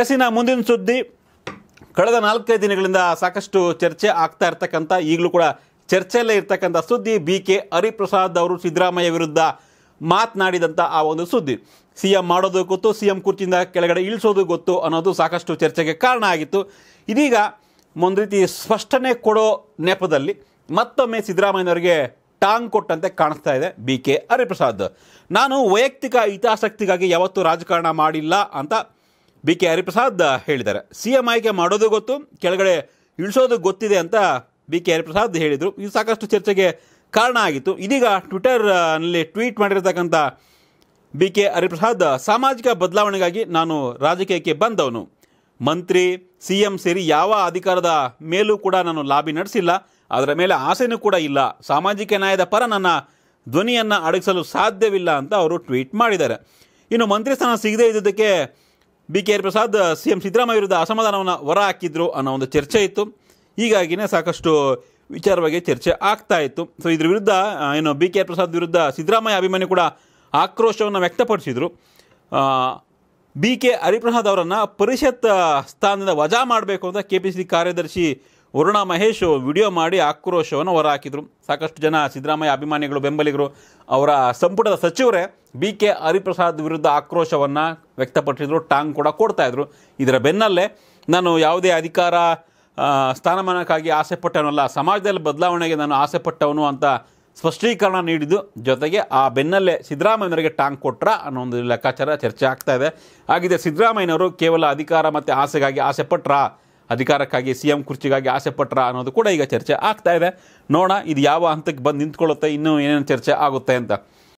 ಎಸ್ಸಿನ ಮುಂದಿನ ಸುದ್ದಿ ಕಳೆದ ನಾಲ್ಕೈದು ದಿನಗಳಿಂದ ಸಾಕಷ್ಟು ಚರ್ಚೆ ಆಗ್ತಾ ಇರ್ತಕ್ಕಂಥ ಈಗಲೂ ಕೂಡ ಚರ್ಚೆಯಲ್ಲೇ ಇರ್ತಕ್ಕಂಥ ಸುದ್ದಿ ಬಿ ಕೆ ಹರಿಪ್ರಸಾದ್ ಅವರು ಸಿದ್ದರಾಮಯ್ಯ ವಿರುದ್ಧ ಮಾತನಾಡಿದಂಥ ಆ ಒಂದು ಸುದ್ದಿ ಸಿ ಎಂ ಮಾಡೋದು ಗೊತ್ತು ಸಿ ಎಂ ಕುರ್ಚಿಯಿಂದ ಕೆಳಗಡೆ ಇಳಿಸೋದು ಗೊತ್ತು ಅನ್ನೋದು ಸಾಕಷ್ಟು ಚರ್ಚೆಗೆ ಕಾರಣ ಆಗಿತ್ತು ಇದೀಗ ಒಂದು ರೀತಿ ಸ್ಪಷ್ಟನೆ ಕೊಡೋ ನೆಪದಲ್ಲಿ ಮತ್ತೊಮ್ಮೆ ಸಿದ್ದರಾಮಯ್ಯನವರಿಗೆ ಟಾಂಗ್ ಕೊಟ್ಟಂತೆ ಕಾಣಿಸ್ತಾ ಇದೆ ಬಿ ಕೆ ಹರಿಪ್ರಸಾದ್ ನಾನು ವೈಯಕ್ತಿಕ ಹಿತಾಸಕ್ತಿಗಾಗಿ ಯಾವತ್ತೂ ರಾಜಕಾರಣ ಮಾಡಿಲ್ಲ ಅಂತ ಬಿ ಕೆ ಹರಿಪ್ರಸಾದ್ ಹೇಳಿದ್ದಾರೆ ಸಿ ಎಂ ಆಯ್ಕೆ ಮಾಡೋದು ಗೊತ್ತು ಕೆಳಗಡೆ ಇಳಿಸೋದು ಗೊತ್ತಿದೆ ಅಂತ ಬಿ ಕೆ ಹರಿಪ್ರಸಾದ್ ಹೇಳಿದರು ಇದು ಸಾಕಷ್ಟು ಚರ್ಚೆಗೆ ಕಾರಣ ಆಗಿತ್ತು ಇದೀಗ ಟ್ವಿಟರ್ನಲ್ಲಿ ಟ್ವೀಟ್ ಮಾಡಿರ್ತಕ್ಕಂಥ ಬಿ ಕೆ ಹರಿಪ್ರಸಾದ್ ಸಾಮಾಜಿಕ ಬದಲಾವಣೆಗಾಗಿ ನಾನು ರಾಜಕೀಯಕ್ಕೆ ಬಂದವನು ಮಂತ್ರಿ ಸಿ ಎಂ ಸೇರಿ ಯಾವ ಅಧಿಕಾರದ ಮೇಲೂ ಕೂಡ ನಾನು ಲಾಬಿ ನಡೆಸಿಲ್ಲ ಅದರ ಮೇಲೆ ಆಸೆನೂ ಕೂಡ ಇಲ್ಲ ಸಾಮಾಜಿಕ ನ್ಯಾಯದ ಪರ ನನ್ನ ಧ್ವನಿಯನ್ನು ಅಡಗಿಸಲು ಸಾಧ್ಯವಿಲ್ಲ ಅಂತ ಅವರು ಟ್ವೀಟ್ ಮಾಡಿದ್ದಾರೆ ಇನ್ನು ಮಂತ್ರಿ ಸ್ಥಾನ ಸಿಗದೇ ಇದ್ದುದಕ್ಕೆ B K R Prasad C M Siddaramaiah ವಿರುದ್ಧ ಅಸಮಾಧಾನವನ್ನು ಹೊರ ಹಾಕಿದ್ರು ಅನ್ನೋ ಒಂದು ಚರ್ಚೆ ಇತ್ತು ಹೀಗಾಗಿನೇ ಸಾಕಷ್ಟು ವಿಚಾರವಾಗಿ ಚರ್ಚೆ ಆಗ್ತಾ ಇತ್ತು ಸೊ ಇದ್ರ ವಿರುದ್ಧ ಏನು ಬಿ ಕೆ ಆರ್ ಪ್ರಸಾದ್ ವಿರುದ್ಧ ಸಿದ್ದರಾಮಯ್ಯ ಅಭಿಮಾನಿ ಕೂಡ ಆಕ್ರೋಶವನ್ನು ವ್ಯಕ್ತಪಡಿಸಿದರು ಬಿ ಕೆ ಹರಿಪ್ರಸಾದ್ ಅವರನ್ನು ಪರಿಷತ್ ಸ್ಥಾನದಿಂದ ವಜಾ ಮಾಡಬೇಕು ಅಂತ ಕೆ ಪಿ ಸಿ ಕಾರ್ಯದರ್ಶಿ ವರುಣ ಮಹೇಶ್ ವಿಡಿಯೋ ಮಾಡಿ ಆಕ್ರೋಶವನ್ನು ಹೊರಹಾಕಿದರು ಸಾಕಷ್ಟು ಜನ ಸಿದ್ದರಾಮಯ್ಯ ಅಭಿಮಾನಿಗಳು ಬೆಂಬಲಿಗರು ಅವರ ಸಂಪುಟದ ಸಚಿವರೇ ಬಿ ಕೆ ಹರಿಪ್ರಸಾದ್ ವಿರುದ್ಧ ಆಕ್ರೋಶವನ್ನು ವ್ಯಕ್ತಪಡಿಸಿದ್ರು ಟಾಂಗ್ ಕೂಡ ಕೊಡ್ತಾಯಿದ್ರು ಇದರ ಬೆನ್ನಲ್ಲೇ ನಾನು ಯಾವುದೇ ಅಧಿಕಾರ ಸ್ಥಾನಮಾನಕ್ಕಾಗಿ ಆಸೆ ಪಟ್ಟವನಲ್ಲ ಸಮಾಜದಲ್ಲಿ ಬದಲಾವಣೆಗೆ ನಾನು ಆಸೆ ಪಟ್ಟವನು ಅಂತ ಸ್ಪಷ್ಟೀಕರಣ ನೀಡಿದ್ದು ಜೊತೆಗೆ ಆ ಬೆನ್ನಲ್ಲೇ ಸಿದ್ದರಾಮಯ್ಯನವರಿಗೆ ಟಾಂಗ್ ಕೊಟ್ಟರ ಅನ್ನೋ ಒಂದು ಲೆಕ್ಕಾಚಾರ ಚರ್ಚೆ ಆಗ್ತಾ ಇದೆ ಹಾಗಿದೆ ಸಿದ್ದರಾಮಯ್ಯನವರು ಕೇವಲ ಅಧಿಕಾರ ಮತ್ತು ಆಸೆಗಾಗಿ ಆಸೆ ಅಧಿಕಾರಕ್ಕಾಗಿ ಸಿ ಎಂ ಕುರ್ಚಿಗಾಗಿ ಆಸೆ ಪಟ್ರ ಅನ್ನೋದು ಕೂಡ ಈಗ ಚರ್ಚೆ ಆಗ್ತಾ ಇದೆ ನೋಡೋಣ ಇದು ಯಾವ ಹಂತಕ್ಕೆ ಬಂದು ನಿಂತ್ಕೊಳ್ಳುತ್ತೆ ಇನ್ನೂ ಏನೇನು ಚರ್ಚೆ ಆಗುತ್ತೆ ಅಂತ